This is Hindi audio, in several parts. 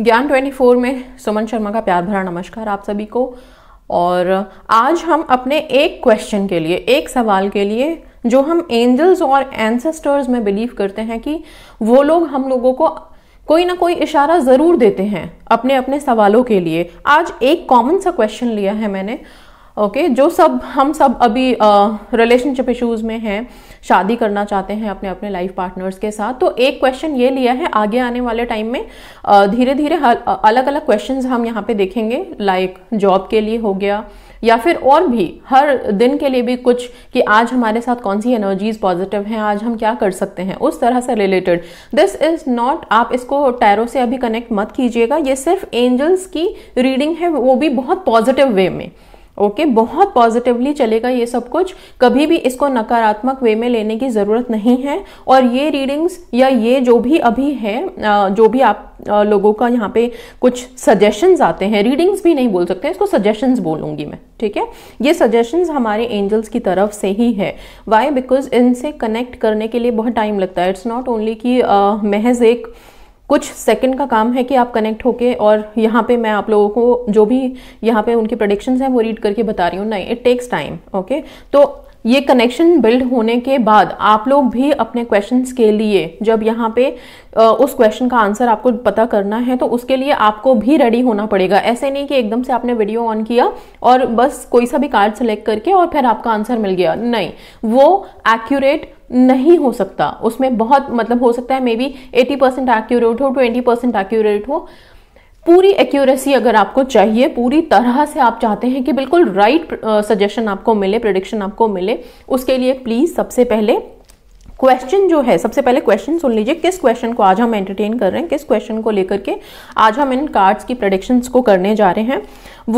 ज्ञान 24 में सुमन शर्मा का प्यार भरा नमस्कार आप सभी को और आज हम अपने एक क्वेश्चन के लिए एक सवाल के लिए जो हम एंजल्स और एंसेस्टर्स में बिलीव करते हैं कि वो लोग हम लोगों को कोई ना कोई इशारा ज़रूर देते हैं अपने अपने सवालों के लिए आज एक कॉमन सा क्वेश्चन लिया है मैंने ओके okay, जो सब हम सब अभी रिलेशनशिप uh, इश्यूज में हैं शादी करना चाहते हैं अपने अपने लाइफ पार्टनर्स के साथ तो एक क्वेश्चन ये लिया है आगे आने वाले टाइम में धीरे धीरे अलग अलग क्वेश्चंस हम यहाँ पे देखेंगे लाइक like, जॉब के लिए हो गया या फिर और भी हर दिन के लिए भी कुछ कि आज हमारे साथ कौन सी एनर्जीज पॉजिटिव हैं आज हम क्या कर सकते हैं उस तरह से रिलेटेड दिस इज नॉट आप इसको टैरो से अभी कनेक्ट मत कीजिएगा ये सिर्फ एंजल्स की रीडिंग है वो भी बहुत पॉजिटिव वे में ओके okay, बहुत पॉजिटिवली चलेगा ये सब कुछ कभी भी इसको नकारात्मक वे में लेने की ज़रूरत नहीं है और ये रीडिंग्स या ये जो भी अभी है जो भी आप लोगों का यहाँ पे कुछ सजेशंस आते हैं रीडिंग्स भी नहीं बोल सकते इसको सजेशंस बोलूंगी मैं ठीक है ये सजेशंस हमारे एंजल्स की तरफ से ही है वाई बिकॉज इनसे कनेक्ट करने के लिए बहुत टाइम लगता है इट्स नॉट ओनली कि महज एक uh, कुछ सेकंड का काम है कि आप कनेक्ट होके और यहाँ पे मैं आप लोगों को जो भी यहाँ पे उनके प्रोडिक्शंस हैं वो रीड करके बता रही हूँ नहीं इट टेक्स टाइम ओके तो ये कनेक्शन बिल्ड होने के बाद आप लोग भी अपने क्वेश्चंस के लिए जब यहाँ पे उस क्वेश्चन का आंसर आपको पता करना है तो उसके लिए आपको भी रेडी होना पड़ेगा ऐसे नहीं कि एकदम से आपने वीडियो ऑन किया और बस कोई सा भी कार्ड सेलेक्ट करके और फिर आपका आंसर मिल गया नहीं वो एक्यूरेट नहीं हो सकता उसमें बहुत मतलब हो सकता है may be eighty percent accurate हो ट्वेंटी परसेंट एक्यूरेट हो पूरी एक्यूरेसी अगर आपको चाहिए पूरी तरह से आप चाहते हैं कि बिल्कुल राइट सजेशन आपको मिले प्रडिक्शन आपको मिले उसके लिए प्लीज़ सबसे पहले क्वेश्चन जो है सबसे पहले क्वेश्चन सुन लीजिए किस क्वेश्चन को आज हम एंटरटेन कर रहे हैं किस क्वेश्चन को लेकर के आज हम इन कार्ड्स की प्रोडिक्शंस को करने जा रहे हैं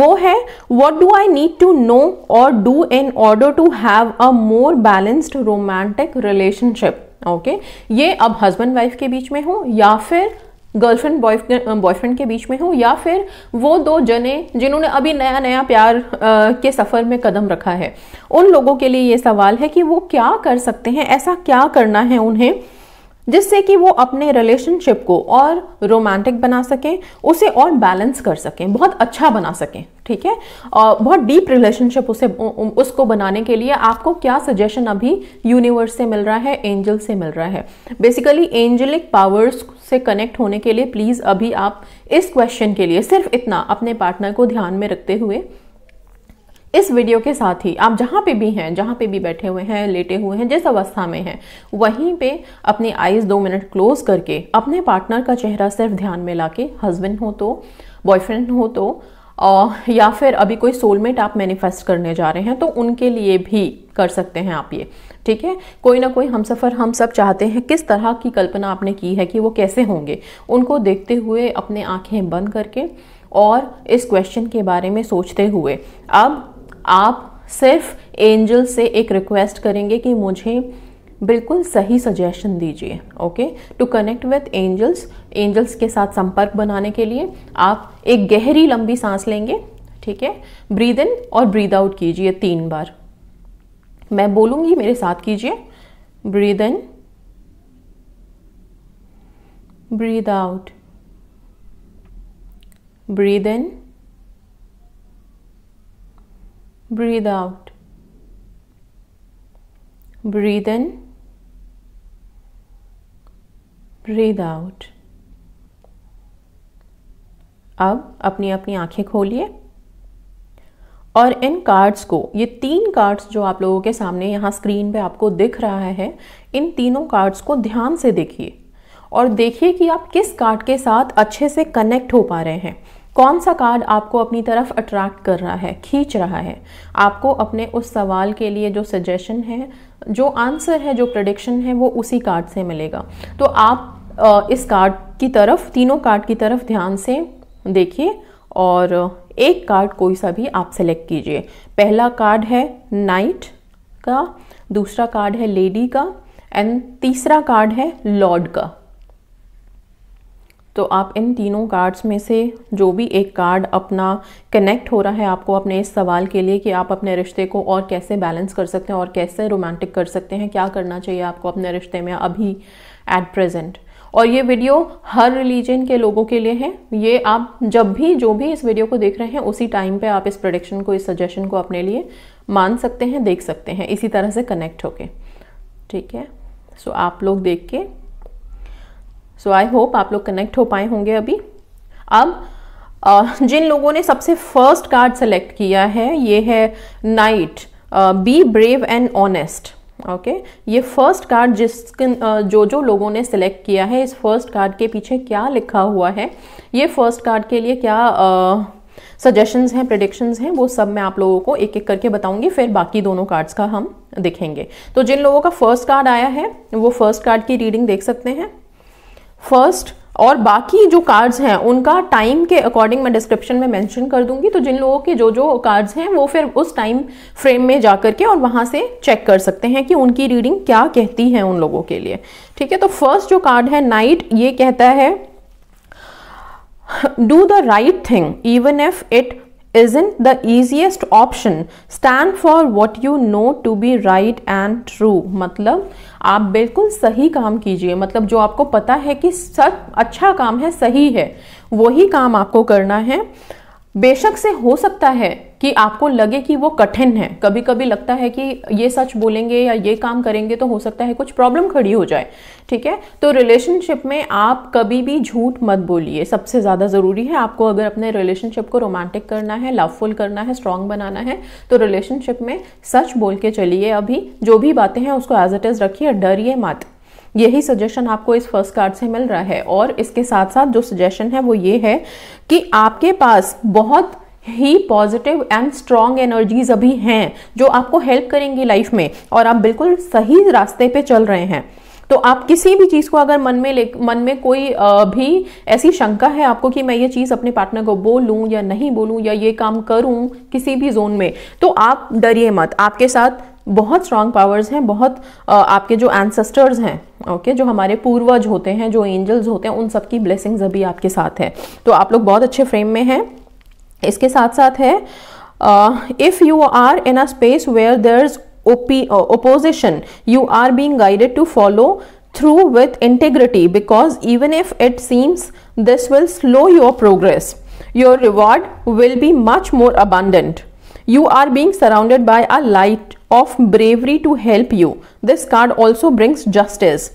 वो है what do I need to know और do in order to have a more balanced romantic relationship okay ये अब हस्बैंड वाइफ के बीच में हो या फिर गर्लफ्रेंड बॉयफ्रेंड uh, के बीच में हो या फिर वो दो जने जिन्होंने अभी नया नया प्यार आ, के सफ़र में कदम रखा है उन लोगों के लिए ये सवाल है कि वो क्या कर सकते हैं ऐसा क्या करना है उन्हें जिससे कि वो अपने रिलेशनशिप को और रोमांटिक बना सकें उसे और बैलेंस कर सकें बहुत अच्छा बना सकें ठीक है और बहुत डीप रिलेशनशिप उसे उसको बनाने के लिए आपको क्या सजेशन अभी यूनिवर्स से मिल रहा है एंजल से मिल रहा है बेसिकली एंजलिक पावर्स से कनेक्ट होने के लिए प्लीज़ अभी आप इस क्वेश्चन के लिए सिर्फ इतना अपने पार्टनर को ध्यान में रखते हुए इस वीडियो के साथ ही आप जहाँ पे भी हैं जहाँ पे भी बैठे हुए हैं लेटे हुए हैं जिस अवस्था में हैं वहीं पे अपनी आइज़ दो मिनट क्लोज करके अपने पार्टनर का चेहरा सिर्फ ध्यान में ला के हस्बैंड हो तो बॉयफ्रेंड हो तो आ, या फिर अभी कोई सोलमेट आप मैनिफेस्ट करने जा रहे हैं तो उनके लिए भी कर सकते हैं आप ये ठीक है कोई ना कोई हम सफ़र हम सब चाहते हैं किस तरह की कल्पना आपने की है कि वो कैसे होंगे उनको देखते हुए अपने आँखें बंद करके और इस क्वेश्चन के बारे में सोचते हुए अब आप सिर्फ एंजल से एक रिक्वेस्ट करेंगे कि मुझे बिल्कुल सही सजेशन दीजिए okay to connect with angels angels के साथ संपर्क बनाने के लिए आप एक गहरी लंबी सांस लेंगे ठीक है ब्रीद इन और ब्रीद आउट कीजिए तीन बार मैं बोलूंगी मेरे साथ कीजिए breathe in breathe out breathe in breathe out. Breathe in, breathe out. अब अपनी अपनी आंखें खोलिए और इन कार्ड्स को ये तीन कार्ड्स जो आप लोगों के सामने यहाँ स्क्रीन पे आपको दिख रहा है इन तीनों कार्ड्स को ध्यान से देखिए और देखिए कि आप किस कार्ड के साथ अच्छे से कनेक्ट हो पा रहे हैं कौन सा कार्ड आपको अपनी तरफ अट्रैक्ट कर रहा है खींच रहा है आपको अपने उस सवाल के लिए जो सजेशन है जो आंसर है जो प्रडिक्शन है वो उसी कार्ड से मिलेगा तो आप इस कार्ड की तरफ तीनों कार्ड की तरफ ध्यान से देखिए और एक कार्ड कोई सा भी आप सेलेक्ट कीजिए पहला कार्ड है नाइट का दूसरा कार्ड है लेडी का एंड तीसरा कार्ड है लॉर्ड का तो आप इन तीनों कार्ड्स में से जो भी एक कार्ड अपना कनेक्ट हो रहा है आपको अपने इस सवाल के लिए कि आप अपने रिश्ते को और कैसे बैलेंस कर सकते हैं और कैसे रोमांटिक कर सकते हैं क्या करना चाहिए आपको अपने रिश्ते में अभी एट प्रेजेंट और ये वीडियो हर रिलीजन के लोगों के लिए है ये आप जब भी जो भी इस वीडियो को देख रहे हैं उसी टाइम पे आप इस प्रोडिक्शन को इस सजेशन को अपने लिए मान सकते हैं देख सकते हैं इसी तरह से कनेक्ट होके ठीक है सो so, आप लोग देख के सो आई होप आप लोग कनेक्ट हो पाए होंगे अभी अब जिन लोगों ने सबसे फर्स्ट कार्ड सेलेक्ट किया है ये है knight be brave and honest okay ये फर्स्ट कार्ड जिस जो जो लोगों ने सिलेक्ट किया है इस फर्स्ट कार्ड के पीछे क्या लिखा हुआ है ये फर्स्ट कार्ड के लिए क्या सजेशंस हैं प्रडिक्शंस हैं वो सब मैं आप लोगों को एक एक करके बताऊंगी फिर बाकी दोनों कार्ड्स का हम देखेंगे तो जिन लोगों का फर्स्ट कार्ड आया है वो फर्स्ट कार्ड की रीडिंग देख सकते हैं फर्स्ट और बाकी जो कार्ड्स हैं उनका टाइम के अकॉर्डिंग मैं डिस्क्रिप्शन में मेंशन कर दूंगी तो जिन लोगों के जो जो कार्ड्स हैं वो फिर उस टाइम फ्रेम में जा करके के और वहां से चेक कर सकते हैं कि उनकी रीडिंग क्या कहती है उन लोगों के लिए ठीक है तो फर्स्ट जो कार्ड है नाइट ये कहता है do the right thing even if it Isn't the easiest option stand for what you know to be right and true? मतलब आप बिल्कुल सही काम कीजिए मतलब जो आपको पता है कि सच अच्छा काम है सही है वही काम आपको करना है बेशक से हो सकता है कि आपको लगे कि वो कठिन है कभी कभी लगता है कि ये सच बोलेंगे या ये काम करेंगे तो हो सकता है कुछ प्रॉब्लम खड़ी हो जाए ठीक है तो रिलेशनशिप में आप कभी भी झूठ मत बोलिए सबसे ज़्यादा ज़रूरी है आपको अगर अपने रिलेशनशिप को रोमांटिक करना है लवफुल करना है स्ट्रांग बनाना है तो रिलेशनशिप में सच बोल के चलिए अभी जो भी बातें हैं उसको एज इट इज़ रखिए डरिए मत यही सजेशन आपको इस फर्स्ट कार्ड से मिल रहा है और इसके साथ साथ जो सजेशन है वो ये है कि आपके पास बहुत ही पॉजिटिव एंड स्ट्रॉन्ग एनर्जीज अभी हैं जो आपको हेल्प करेंगी लाइफ में और आप बिल्कुल सही रास्ते पे चल रहे हैं तो आप किसी भी चीज़ को अगर मन में ले मन में कोई भी ऐसी शंका है आपको कि मैं ये चीज़ अपने पार्टनर को बोलूँ या नहीं बोलूँ या ये काम करूँ किसी भी जोन में तो आप डरिए मत आपके साथ बहुत स्ट्रांग पावर्स हैं बहुत आपके जो एंसेस्टर्स हैं ओके जो हमारे पूर्वज होते हैं जो एंजल्स होते हैं उन सब की ब्लेसिंग्स अभी आपके साथ है तो आप लोग बहुत अच्छे फ्रेम में हैं इसके साथ साथ है if you are in a space where there is opposition you are being guided to follow through with integrity because even if it seems this will slow your progress your reward will be much more abundant you are being surrounded by a light of bravery to help you this card also brings justice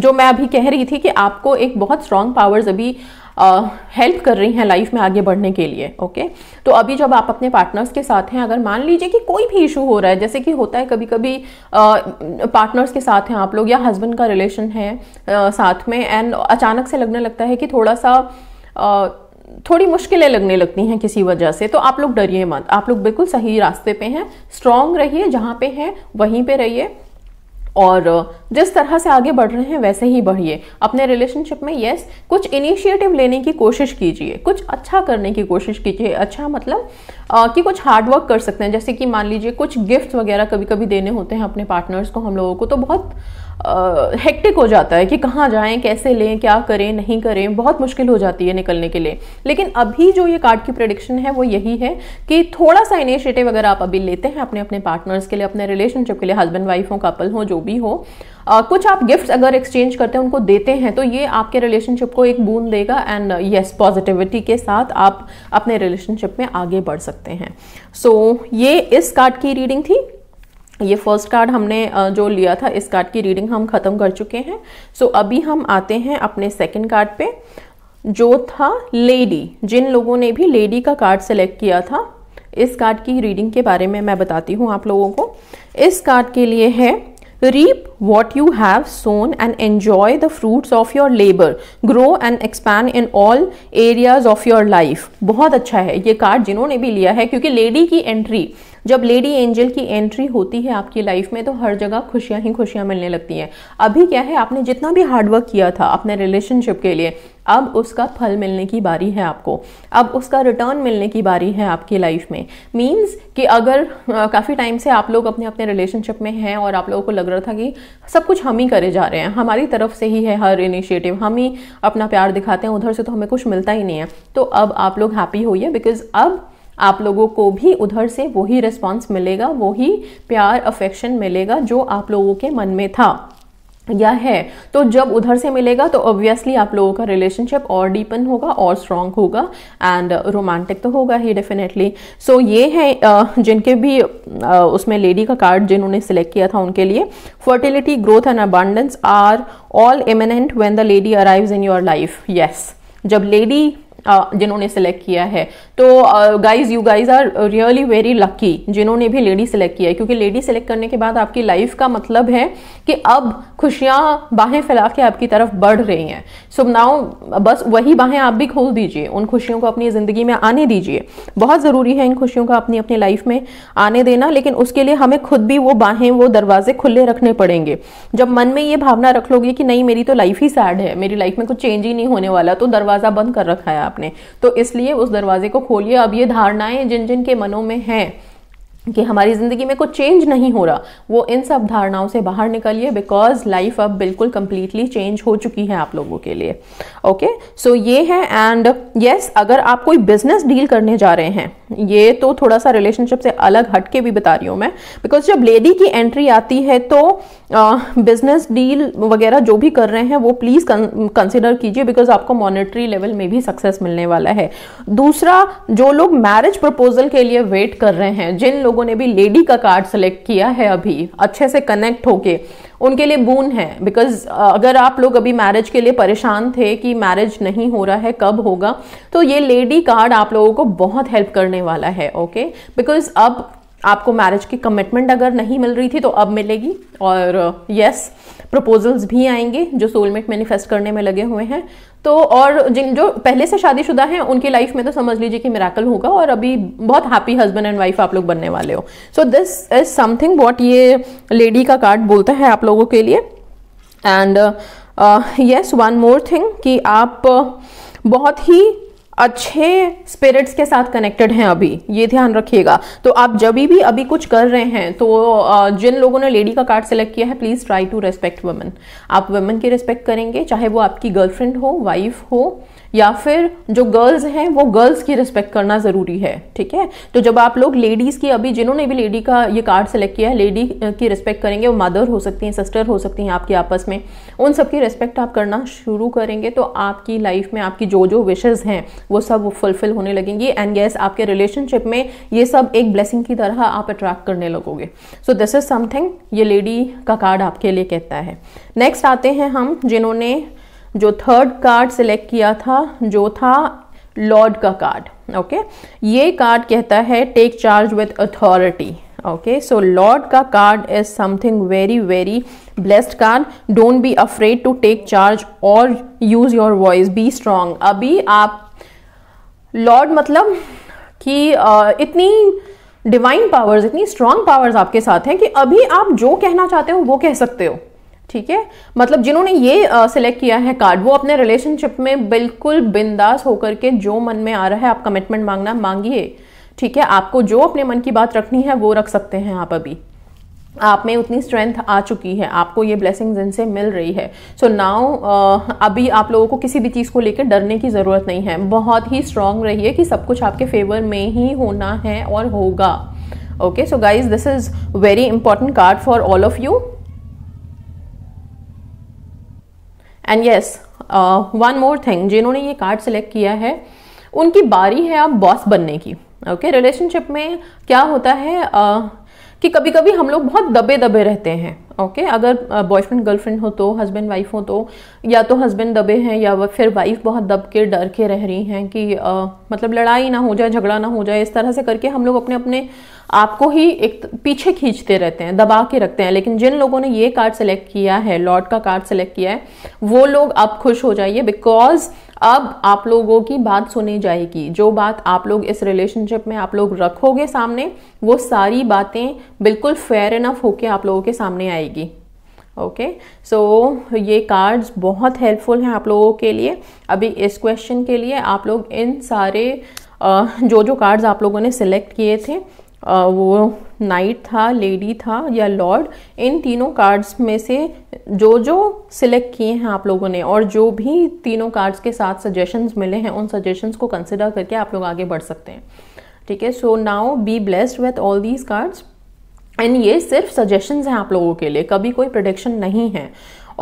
जो मैं अभी कह रही थी कि आपको एक बहुत स्ट्रॉन्ग पावर्स अभी हेल्प uh, कर रही हैं लाइफ में आगे बढ़ने के लिए ओके okay? तो अभी जब आप अपने पार्टनर्स के साथ हैं अगर मान लीजिए कि कोई भी इशू हो रहा है जैसे कि होता है कभी कभी पार्टनर्स uh, के साथ हैं आप लोग या हस्बैंड का रिलेशन है uh, साथ में एंड अचानक से लगने लगता है कि थोड़ा सा uh, थोड़ी मुश्किलें लगने लगती हैं किसी वजह से तो आप लोग डरिए मत आप लोग बिल्कुल सही रास्ते पे हैं स्ट्रांग रहिए जहाँ पे हैं वहीं पे रहिए और जिस तरह से आगे बढ़ रहे हैं वैसे ही बढ़िए अपने रिलेशनशिप में यस कुछ इनिशिएटिव लेने की कोशिश कीजिए कुछ अच्छा करने की कोशिश कीजिए अच्छा मतलब आ, कि कुछ हार्डवर्क कर सकते हैं जैसे कि मान लीजिए कुछ गिफ्ट वगैरह कभी कभी देने होते हैं अपने पार्टनर्स को हम लोगों को तो बहुत हेक्टिक हो जाता है कि कहाँ जाएं कैसे लें क्या करें नहीं करें बहुत मुश्किल हो जाती है निकलने के लिए लेकिन अभी जो ये कार्ड की प्रडिक्शन है वो यही है कि थोड़ा सा इनिशिएटिव अगर आप अभी लेते हैं अपने अपने पार्टनर्स के लिए अपने रिलेशनशिप के लिए हस्बैंड वाइफ हो कपल हो जो भी हो आ, कुछ आप गिफ्ट अगर एक्सचेंज करते हैं उनको देते हैं तो ये आपके रिलेशनशिप को एक बूंद देगा एंड येस पॉजिटिविटी के साथ आप अपने रिलेशनशिप में आगे बढ़ सकते हैं सो so, ये इस कार्ड की रीडिंग थी ये फर्स्ट कार्ड हमने जो लिया था इस कार्ड की रीडिंग हम ख़त्म कर चुके हैं सो so, अभी हम आते हैं अपने सेकंड कार्ड पे जो था लेडी जिन लोगों ने भी लेडी का कार्ड सेलेक्ट किया था इस कार्ड की रीडिंग के बारे में मैं बताती हूँ आप लोगों को इस कार्ड के लिए है reap what you have sown and enjoy the fruits of your labour grow and expand in all areas of your life बहुत अच्छा है ये कार्ड जिन्होंने भी लिया है क्योंकि लेडी की एंट्री जब लेडी एंजल की एंट्री होती है आपकी लाइफ में तो हर जगह खुशियाँ ही खुशियाँ मिलने लगती हैं अभी क्या है आपने जितना भी हार्डवर्क किया था अपने रिलेशनशिप के लिए अब उसका फल मिलने की बारी है आपको अब उसका रिटर्न मिलने की बारी है आपकी लाइफ में मीन्स कि अगर काफ़ी टाइम से आप लोग अपने अपने रिलेशनशिप में हैं और आप लोगों को लग रहा था कि सब कुछ हम ही करे जा रहे हैं हमारी तरफ से ही है हर इनिशिएटिव हम ही अपना प्यार दिखाते हैं उधर से तो हमें कुछ मिलता ही नहीं है तो अब आप लोग हैप्पी होइए बिकॉज अब आप लोगों को भी उधर से वही रिस्पॉन्स मिलेगा वही प्यार अफेक्शन मिलेगा जो आप लोगों के मन में था या है तो जब उधर से मिलेगा तो ऑब्वियसली आप लोगों का रिलेशनशिप और डीपन होगा और स्ट्रांग होगा एंड रोमांटिक तो होगा ही डेफिनेटली सो ये है जिनके भी उसमें लेडी का कार्ड जिन्होंने सिलेक्ट किया था उनके लिए fertility growth and abundance are all imminent when the lady arrives in your life yes जब लेडी जिन्होंने सेलेक्ट किया है तो guys you guys are really very lucky जिन्होंने भी लेडी सेलेक्ट किया है क्योंकि लेडी सेलेक्ट करने के बाद आपकी लाइफ का मतलब है कि अब खुशियाँ बाहें फैला के आपकी तरफ बढ़ रही हैं सो नाउ बस वही बाहें आप भी खोल दीजिए उन खुशियों को अपनी ज़िंदगी में आने दीजिए बहुत ज़रूरी है इन खुशियों को अपनी अपनी लाइफ में आने देना लेकिन उसके लिए हमें खुद भी वो बाहें वो दरवाजे खुले रखने पड़ेंगे जब मन में ये भावना रख लोगे कि नहीं मेरी तो लाइफ ही सैड है मेरी लाइफ में कुछ चेंज ही नहीं होने वाला तो दरवाज़ा बंद कर रखा है आप आपने तो इसलिए उस दरवाजे को खोलिए अब ये धारणाएं जिन जिन के मनों में हैं कि हमारी ज़िंदगी में कुछ चेंज नहीं हो रहा वो इन सब धारणाओं से बाहर निकलिए बिकॉज लाइफ अब बिल्कुल कम्प्लीटली चेंज हो चुकी है आप लोगों के लिए ओके सो ये है एंड यस yes, अगर आप कोई बिजनेस डील करने जा रहे हैं ये तो थोड़ा सा रिलेशनशिप से अलग हटके भी बता रही हूँ मैं बिकॉज जब लेडी की एंट्री आती है तो बिजनेस डील वगैरह जो भी कर रहे हैं वो प्लीज़ कंसिडर कीजिए बिकॉज आपको मॉनिटरी लेवल में भी सक्सेस मिलने वाला है दूसरा जो लोग मैरिज प्रपोजल के लिए वेट कर रहे हैं जिन लोगों ने भी लेडी का कार्ड सेलेक्ट किया है अभी अच्छे से कनेक्ट होके उनके लिए बून है बिकॉज अगर आप लोग अभी मैरिज के लिए परेशान थे कि मैरिज नहीं हो रहा है कब होगा तो ये लेडी कार्ड आप लोगों को बहुत हेल्प करने वाला है ओके okay? बिकॉज अब आपको मैरिज की कमिटमेंट अगर नहीं मिल रही थी तो अब मिलेगी और यस uh, प्रपोजल्स भी आएंगे जो सोलमेट मैनिफेस्ट करने में लगे हुए हैं तो और जिन जो पहले से शादीशुदा हैं उनकी लाइफ में तो समझ लीजिए कि मेराकल होगा और अभी बहुत हैप्पी हस्बैंड एंड वाइफ आप लोग बनने वाले हो so this is something what ये लेडी का कार्ड बोलता है आप लोगों के लिए and yes one more thing कि आप uh, बहुत ही अच्छे स्पिरिट्स के साथ कनेक्टेड हैं अभी ये ध्यान रखिएगा तो आप जब भी अभी कुछ कर रहे हैं तो जिन लोगों ने लेडी का कार्ड सेलेक्ट किया है please try to respect women आप वुमेन की रिस्पेक्ट करेंगे चाहे वो आपकी गर्लफ्रेंड हो वाइफ हो या फिर जो गर्ल्स हैं वो गर्ल्स की रिस्पेक्ट करना ज़रूरी है ठीक है तो जब आप लोग लेडीज़ की अभी जिन्होंने भी लेडी का ये कार्ड सेलेक्ट किया है लेडी की रिस्पेक्ट करेंगे वो मदर हो सकती हैं सिस्टर हो सकती हैं आपके आपस में उन सबकी रिस्पेक्ट आप करना शुरू करेंगे तो आपकी लाइफ में आपकी जो जो विशेज़ हैं वो सब फुलफिल होने लगेंगी एंड येस आपके रिलेशनशिप में ये सब एक ब्लेसिंग की तरह आप अट्रैक्ट करने लगोगे सो दिस इज़ समथिंग ये लेडी का कार्ड आपके लिए कहता है नेक्स्ट आते हैं हम जिन्होंने जो थर्ड कार्ड सिलेक्ट किया था जो था लॉर्ड का कार्ड ओके okay? ये कार्ड कहता है take charge with authority okay so lord का card is something very very blessed card don't be afraid to take charge और use your voice be strong अभी आप लॉर्ड मतलब कि इतनी डिवाइन पावर्स इतनी स्ट्रांग पावर्स आपके साथ हैं कि अभी आप जो कहना चाहते हो वो कह सकते हो ठीक है मतलब जिन्होंने ये सिलेक्ट किया है कार्ड वो अपने रिलेशनशिप में बिल्कुल बिंदास होकर के जो मन में आ रहा है आप कमिटमेंट मांगना मांगिए ठीक है आपको जो अपने मन की बात रखनी है वो रख सकते हैं आप अभी आप में उतनी स्ट्रेंथ आ चुकी है आपको ये ब्लेसिंग्स इनसे मिल रही है सो so नाउ अभी आप लोगों को किसी भी चीज़ को लेकर डरने की ज़रूरत नहीं है बहुत ही स्ट्रांग रहिए कि सब कुछ आपके फेवर में ही होना है और होगा okay so guys this is very important card for all of you and yes one more thing जिन्होंने ये कार्ड सेलेक्ट किया है उनकी बारी है आप बॉस बनने की ओके okay? रिलेशनशिप में क्या होता है uh, कि कभी कभी हम लोग बहुत दबे दबे रहते हैं ओके okay, अगर बॉयफ्रेंड गर्लफ्रेंड हो तो हस्बैंड वाइफ हो तो या तो हस्बैंड दबे हैं या फिर वाइफ बहुत दब के डर के रह रही हैं कि आ, मतलब लड़ाई ना हो जाए झगड़ा ना हो जाए इस तरह से करके हम लोग अपने अपने आप को ही एक पीछे खींचते रहते हैं दबा के रखते हैं लेकिन जिन लोगों ने ये कार्ड सेलेक्ट किया है लॉर्ड का कार्ड सेलेक्ट किया है वो लोग अब खुश हो जाइए बिकॉज अब आप लोगों की बात सुनी जाएगी जो बात आप लोग इस रिलेशनशिप में आप लोग रखोगे सामने वो सारी बातें बिल्कुल फेयर इनफ होके आप लोगों के सामने आएगी जाएगी ओके सो so, ये कार्ड्स बहुत हेल्पफुल हैं आप लोगों के लिए अभी इस क्वेश्चन के लिए आप लोग इन सारे जो जो कार्ड्स आप लोगों ने सिलेक्ट किए थे वो नाइट था लेडी था या लॉर्ड इन तीनों कार्ड्स में से जो जो सिलेक्ट किए हैं आप लोगों ने और जो भी तीनों कार्ड्स के साथ सजेशंस मिले हैं उन सजेशंस को कंसिडर करके आप लोग आगे बढ़ सकते हैं ठीक है so now be blessed with all these cards and ये सिर्फ सजेशंस हैं आप लोगों के लिए कभी कोई प्रोडिक्शन नहीं है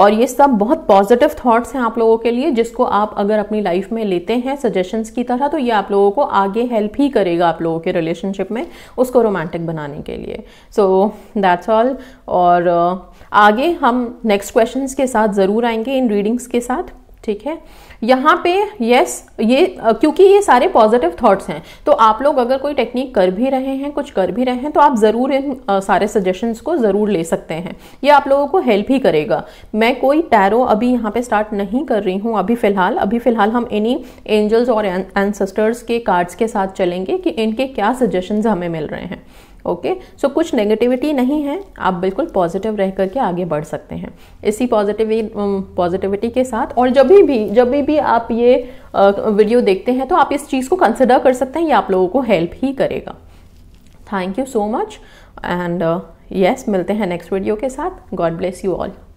और ये सब बहुत पॉजिटिव थॉट्स हैं आप लोगों के लिए जिसको आप अगर अपनी लाइफ में लेते हैं सजेशंस की तरह तो ये आप लोगों को आगे हेल्प ही करेगा आप लोगों के रिलेशनशिप में उसको रोमांटिक बनाने के लिए सो दैट्स ऑल और uh, आगे हम नेक्स्ट क्वेश्चंस के साथ ज़रूर आएंगे इन रीडिंग्स के साथ ठीक है यहाँ पे यस ये क्योंकि ये सारे पॉजिटिव थॉट्स हैं तो आप लोग अगर कोई टेक्निक कर भी रहे हैं कुछ कर भी रहे हैं तो आप ज़रूर इन सारे सजेशंस को ज़रूर ले सकते हैं ये आप लोगों को हेल्प ही करेगा मैं कोई टैरो अभी यहाँ पे स्टार्ट नहीं कर रही हूँ अभी फ़िलहाल अभी फ़िलहाल हम इन्हीं एंजल्स और एंसेस्टर्स के कार्ड्स के साथ चलेंगे कि इनके क्या सजेशंस हमें मिल रहे हैं ओके okay? सो so, कुछ नेगेटिविटी नहीं है आप बिल्कुल पॉजिटिव रह करके आगे बढ़ सकते हैं इसी पॉजिटिव पॉजिटिविटी um, के साथ और जब भी भी जब भी भी आप ये वीडियो uh, देखते हैं तो आप इस चीज़ को कंसिडर कर सकते हैं ये आप लोगों को हेल्प ही करेगा thank you so much and yes मिलते हैं नेक्स्ट वीडियो के साथ गॉड ब्लेस यू ऑल